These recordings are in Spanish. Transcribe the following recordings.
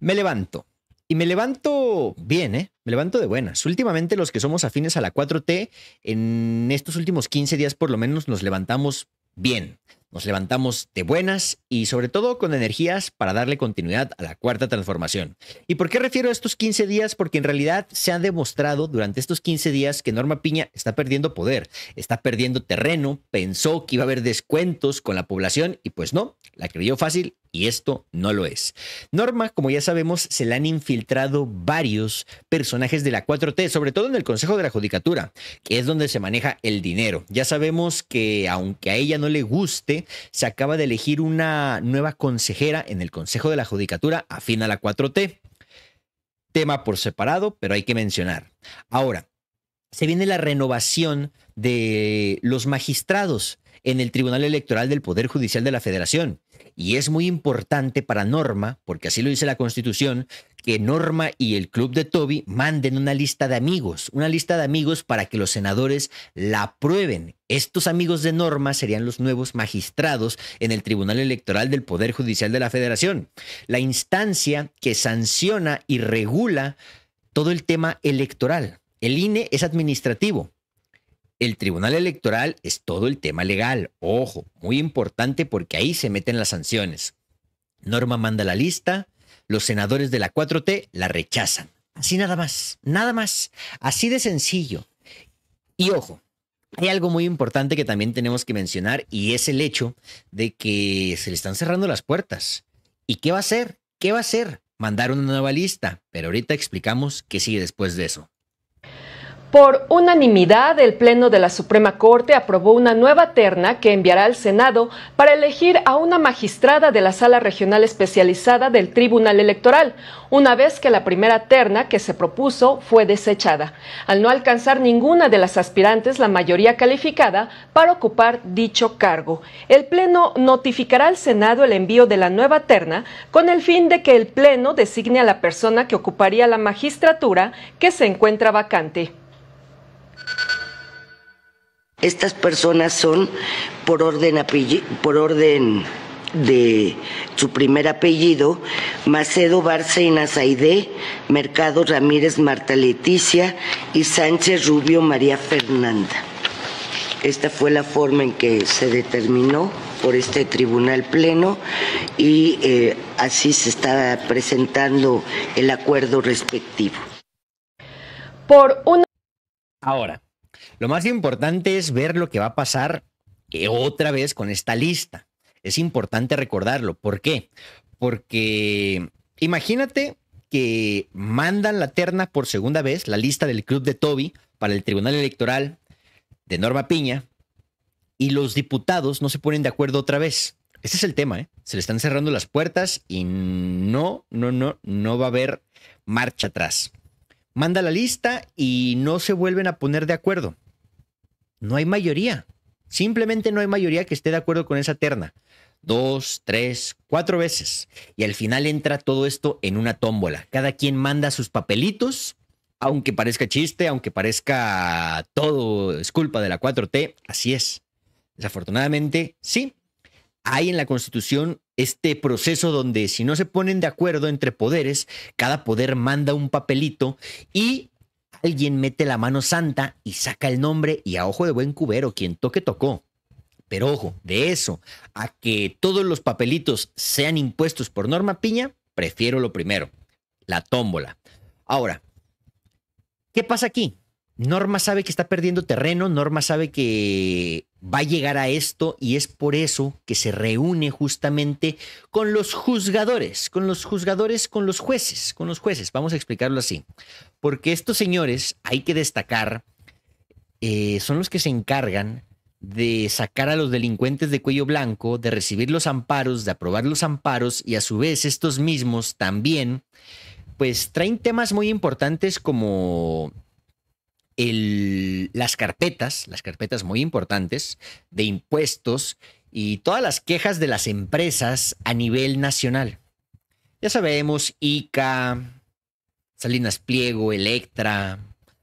Me levanto. Y me levanto bien, ¿eh? Me levanto de buenas. Últimamente los que somos afines a la 4T, en estos últimos 15 días por lo menos nos levantamos bien. Nos levantamos de buenas y sobre todo con energías para darle continuidad a la cuarta transformación. ¿Y por qué refiero a estos 15 días? Porque en realidad se ha demostrado durante estos 15 días que Norma Piña está perdiendo poder, está perdiendo terreno, pensó que iba a haber descuentos con la población y pues no, la creyó fácil y esto no lo es. Norma, como ya sabemos, se le han infiltrado varios personajes de la 4T, sobre todo en el Consejo de la Judicatura, que es donde se maneja el dinero. Ya sabemos que, aunque a ella no le guste, se acaba de elegir una nueva consejera en el Consejo de la Judicatura afín a la 4T. Tema por separado, pero hay que mencionar. Ahora, se viene la renovación de los magistrados en el Tribunal Electoral del Poder Judicial de la Federación. Y es muy importante para Norma, porque así lo dice la Constitución, que Norma y el Club de Toby manden una lista de amigos, una lista de amigos para que los senadores la aprueben. Estos amigos de Norma serían los nuevos magistrados en el Tribunal Electoral del Poder Judicial de la Federación, la instancia que sanciona y regula todo el tema electoral. El INE es administrativo. El Tribunal Electoral es todo el tema legal. Ojo, muy importante porque ahí se meten las sanciones. Norma manda la lista, los senadores de la 4T la rechazan. Así nada más, nada más, así de sencillo. Y ojo, hay algo muy importante que también tenemos que mencionar y es el hecho de que se le están cerrando las puertas. ¿Y qué va a hacer? ¿Qué va a hacer? Mandar una nueva lista, pero ahorita explicamos qué sigue después de eso. Por unanimidad, el Pleno de la Suprema Corte aprobó una nueva terna que enviará al Senado para elegir a una magistrada de la Sala Regional Especializada del Tribunal Electoral, una vez que la primera terna que se propuso fue desechada, al no alcanzar ninguna de las aspirantes la mayoría calificada para ocupar dicho cargo. El Pleno notificará al Senado el envío de la nueva terna con el fin de que el Pleno designe a la persona que ocuparía la magistratura que se encuentra vacante. Estas personas son por orden, por orden de su primer apellido, Macedo y Saidé, Mercado Ramírez Marta Leticia y Sánchez Rubio María Fernanda. Esta fue la forma en que se determinó por este tribunal pleno y eh, así se está presentando el acuerdo respectivo. Por una... Ahora. Lo más importante es ver lo que va a pasar eh, otra vez con esta lista. Es importante recordarlo. ¿Por qué? Porque imagínate que mandan la terna por segunda vez, la lista del club de Toby para el Tribunal Electoral de Norma Piña, y los diputados no se ponen de acuerdo otra vez. Ese es el tema, ¿eh? Se le están cerrando las puertas y no, no, no, no va a haber marcha atrás manda la lista y no se vuelven a poner de acuerdo. No hay mayoría. Simplemente no hay mayoría que esté de acuerdo con esa terna. Dos, tres, cuatro veces. Y al final entra todo esto en una tómbola. Cada quien manda sus papelitos, aunque parezca chiste, aunque parezca todo es culpa de la 4T, así es. Desafortunadamente, sí, hay en la Constitución este proceso donde si no se ponen de acuerdo entre poderes, cada poder manda un papelito y alguien mete la mano santa y saca el nombre y a ojo de buen cubero, quien toque tocó. Pero ojo, de eso a que todos los papelitos sean impuestos por Norma Piña, prefiero lo primero, la tómbola. Ahora, ¿qué pasa aquí? Norma sabe que está perdiendo terreno, Norma sabe que va a llegar a esto y es por eso que se reúne justamente con los juzgadores, con los juzgadores, con los jueces, con los jueces, vamos a explicarlo así. Porque estos señores, hay que destacar, eh, son los que se encargan de sacar a los delincuentes de cuello blanco, de recibir los amparos, de aprobar los amparos y a su vez estos mismos también, pues traen temas muy importantes como las carpetas, las carpetas muy importantes de impuestos y todas las quejas de las empresas a nivel nacional. Ya sabemos, ICA, Salinas Pliego, Electra,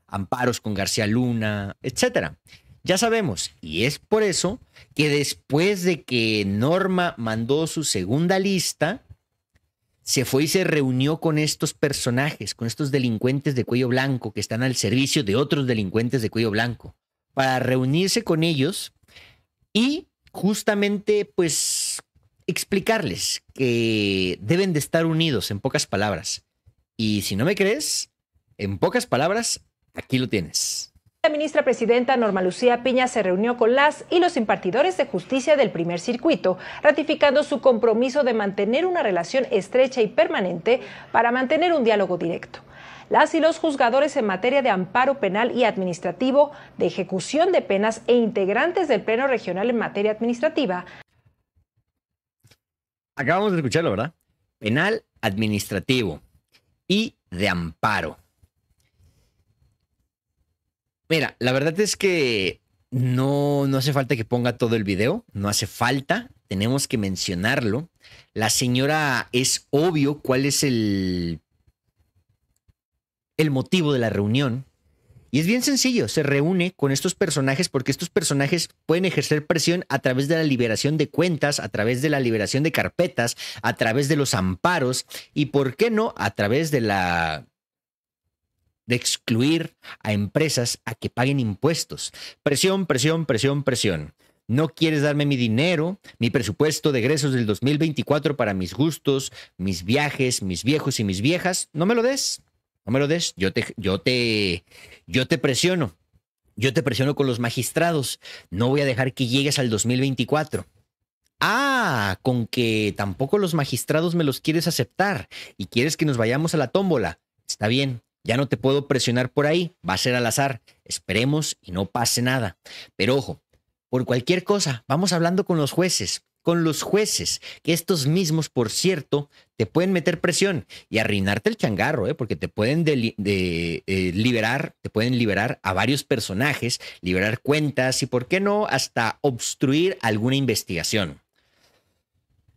Amparos con García Luna, etc. Ya sabemos, y es por eso que después de que Norma mandó su segunda lista, se fue y se reunió con estos personajes, con estos delincuentes de cuello blanco que están al servicio de otros delincuentes de cuello blanco, para reunirse con ellos y justamente pues explicarles que deben de estar unidos en pocas palabras. Y si no me crees, en pocas palabras, aquí lo tienes. La ministra presidenta Norma Lucía Piña se reunió con las y los impartidores de justicia del primer circuito, ratificando su compromiso de mantener una relación estrecha y permanente para mantener un diálogo directo. Las y los juzgadores en materia de amparo penal y administrativo, de ejecución de penas e integrantes del Pleno Regional en materia administrativa. Acabamos de escucharlo, ¿verdad? Penal, administrativo y de amparo. Mira, la verdad es que no, no hace falta que ponga todo el video, no hace falta, tenemos que mencionarlo. La señora es obvio cuál es el, el motivo de la reunión. Y es bien sencillo, se reúne con estos personajes porque estos personajes pueden ejercer presión a través de la liberación de cuentas, a través de la liberación de carpetas, a través de los amparos y, ¿por qué no?, a través de la de excluir a empresas a que paguen impuestos. Presión, presión, presión, presión. No quieres darme mi dinero, mi presupuesto de egresos del 2024 para mis gustos, mis viajes, mis viejos y mis viejas. No me lo des. No me lo des. Yo te, yo te, yo te presiono. Yo te presiono con los magistrados. No voy a dejar que llegues al 2024. Ah, con que tampoco los magistrados me los quieres aceptar y quieres que nos vayamos a la tómbola. Está bien, ya no te puedo presionar por ahí, va a ser al azar. Esperemos y no pase nada. Pero ojo, por cualquier cosa, vamos hablando con los jueces, con los jueces, que estos mismos, por cierto, te pueden meter presión y arruinarte el changarro, ¿eh? porque te pueden de, eh, liberar, te pueden liberar a varios personajes, liberar cuentas y, ¿por qué no?, hasta obstruir alguna investigación.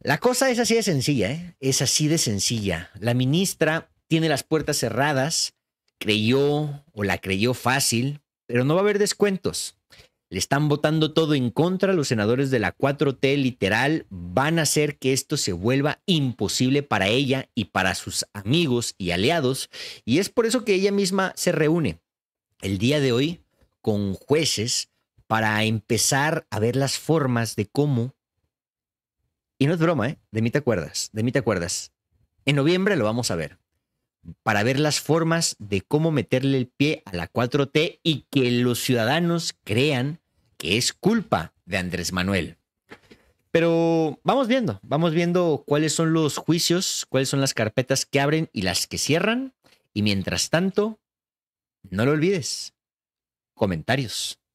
La cosa es así de sencilla, ¿eh? es así de sencilla. La ministra tiene las puertas cerradas creyó o la creyó fácil, pero no va a haber descuentos. Le están votando todo en contra, los senadores de la 4T literal van a hacer que esto se vuelva imposible para ella y para sus amigos y aliados, y es por eso que ella misma se reúne el día de hoy con jueces para empezar a ver las formas de cómo... Y no es broma, ¿eh? De mí te acuerdas, de mí te acuerdas. En noviembre lo vamos a ver para ver las formas de cómo meterle el pie a la 4T y que los ciudadanos crean que es culpa de Andrés Manuel. Pero vamos viendo, vamos viendo cuáles son los juicios, cuáles son las carpetas que abren y las que cierran. Y mientras tanto, no lo olvides, comentarios.